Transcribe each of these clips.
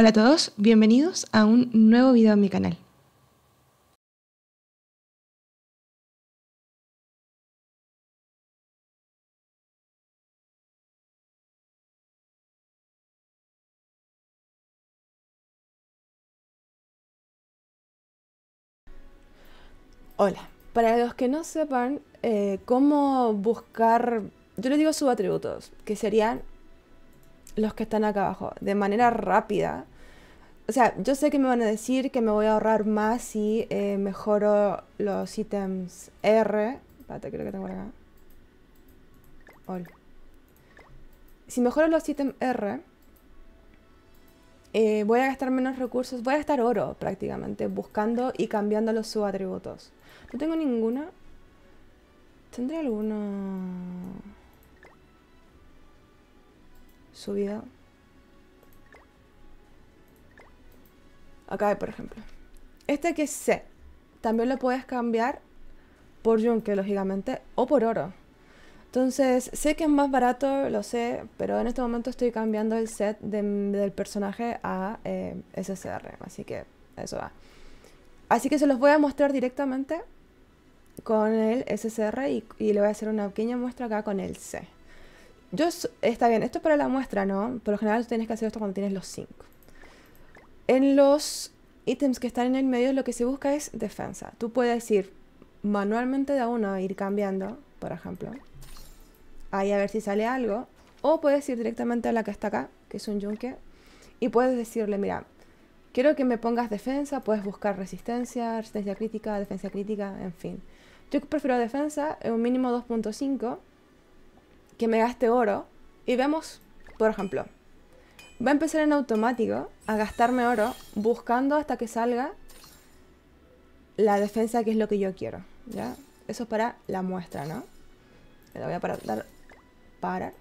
Hola a todos, bienvenidos a un nuevo video en mi canal. Hola, para los que no sepan eh, cómo buscar, yo les digo subatributos, que serían los que están acá abajo, de manera rápida o sea, yo sé que me van a decir que me voy a ahorrar más si eh, mejoro los ítems R. Espérate, creo que tengo acá. Si mejoro los ítems R, eh, voy a gastar menos recursos. Voy a gastar oro prácticamente, buscando y cambiando los subatributos. No tengo ninguna. ¿Tendré alguna subida? Acá hay, por ejemplo. Este que es C, también lo puedes cambiar por yunque, lógicamente, o por oro. Entonces, sé que es más barato, lo sé, pero en este momento estoy cambiando el set del personaje a eh, SSR, así que eso va. Así que se los voy a mostrar directamente con el SSR y, le voy a hacer una pequeña muestra acá con el C. Yo, está bien, esto es para la muestra, ¿no? Por lo general tienes que hacer esto cuando tienes los 5. En los ítems que están en el medio lo que se busca es defensa. Tú puedes ir manualmente de a uno, ir cambiando, por ejemplo. Ahí a ver si sale algo. O puedes ir directamente a la que está acá, que es un yunque. Y puedes decirle, mira, quiero que me pongas defensa. Puedes buscar resistencia, resistencia crítica, defensa crítica, en fin. Yo prefiero defensa en un mínimo 2.5. Que me gaste oro. Y vemos, por ejemplo, Va a empezar en automático a gastarme oro buscando hasta que salga la defensa que es lo que yo quiero, ¿ya? Eso es para la muestra, ¿no? La voy a dar, para,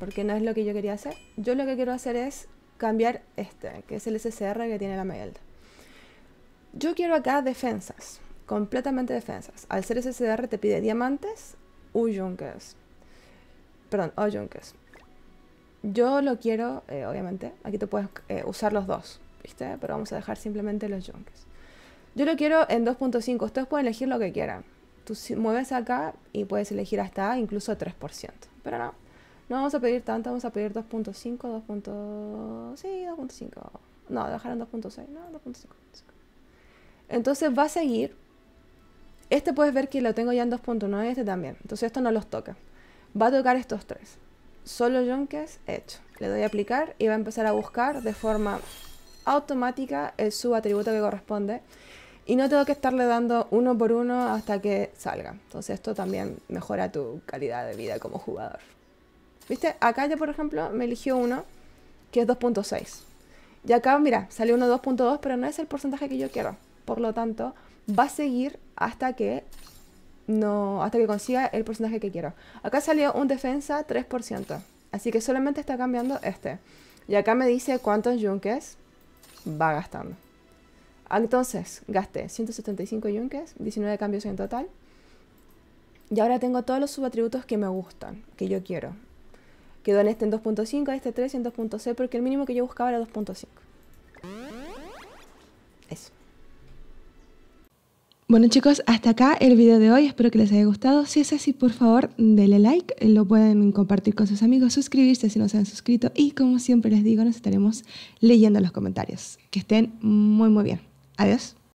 porque no es lo que yo quería hacer. Yo lo que quiero hacer es cambiar este, que es el SSR que tiene la melda. Yo quiero acá defensas, completamente defensas. Al ser SSR te pide diamantes o yunques. Perdón, o yo lo quiero, eh, obviamente, aquí te puedes eh, usar los dos, ¿viste? Pero vamos a dejar simplemente los yunques. Yo lo quiero en 2.5, ustedes pueden elegir lo que quieran. Tú mueves acá y puedes elegir hasta incluso 3%, pero no. No vamos a pedir tanto, vamos a pedir 2.5, 2. sí, 2.5. No, en 2.6, no, 2.5. Entonces va a seguir. Este puedes ver que lo tengo ya en 2.9, este también. Entonces esto no los toca. Va a tocar estos tres solo yunques, hecho. Le doy a aplicar y va a empezar a buscar de forma automática el subatributo que corresponde. Y no tengo que estarle dando uno por uno hasta que salga. Entonces esto también mejora tu calidad de vida como jugador. ¿Viste? Acá ya, por ejemplo, me eligió uno que es 2.6. Y acá, mira, salió uno 2.2, pero no es el porcentaje que yo quiero. Por lo tanto, va a seguir hasta que no, hasta que consiga el personaje que quiero. Acá salió un defensa 3%, así que solamente está cambiando este. Y acá me dice cuántos yunques va gastando. Entonces, gasté 175 yunques, 19 cambios en total. Y ahora tengo todos los subatributos que me gustan, que yo quiero. Quedó en este en 2.5, este 3 en porque el mínimo que yo buscaba era 2.5. Eso. Bueno chicos, hasta acá el video de hoy, espero que les haya gustado. Si es así, por favor, denle like, lo pueden compartir con sus amigos, suscribirse si no se han suscrito y como siempre les digo, nos estaremos leyendo los comentarios. Que estén muy muy bien. Adiós.